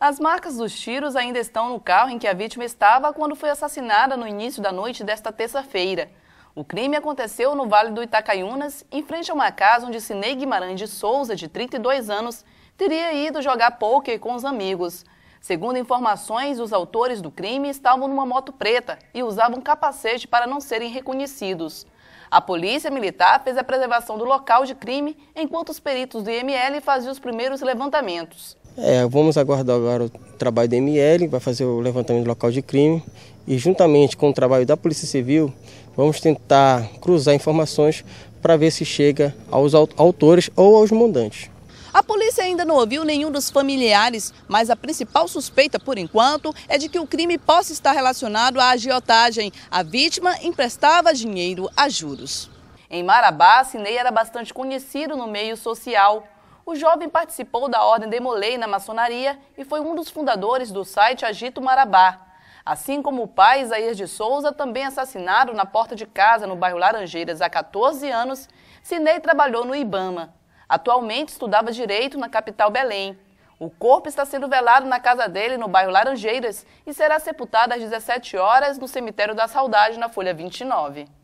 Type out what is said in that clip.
As marcas dos tiros ainda estão no carro em que a vítima estava quando foi assassinada no início da noite desta terça-feira. O crime aconteceu no Vale do Itacaiunas, em frente a uma casa onde Sinei Guimarães de Souza, de 32 anos, teria ido jogar pôquer com os amigos. Segundo informações, os autores do crime estavam numa moto preta e usavam capacete para não serem reconhecidos. A polícia militar fez a preservação do local de crime, enquanto os peritos do IML faziam os primeiros levantamentos. É, vamos aguardar agora o trabalho da ML, vai fazer o levantamento do local de crime e juntamente com o trabalho da Polícia Civil, vamos tentar cruzar informações para ver se chega aos autores ou aos mandantes. A polícia ainda não ouviu nenhum dos familiares, mas a principal suspeita, por enquanto, é de que o crime possa estar relacionado à agiotagem. A vítima emprestava dinheiro a juros. Em Marabá, sinei era bastante conhecido no meio social. O jovem participou da Ordem Demolei na maçonaria e foi um dos fundadores do site Agito Marabá. Assim como o pai Isaías de Souza, também assassinado na porta de casa no bairro Laranjeiras há 14 anos, Sinei trabalhou no Ibama. Atualmente estudava direito na capital Belém. O corpo está sendo velado na casa dele, no bairro Laranjeiras, e será sepultado às 17 horas no cemitério da Saudade, na Folha 29.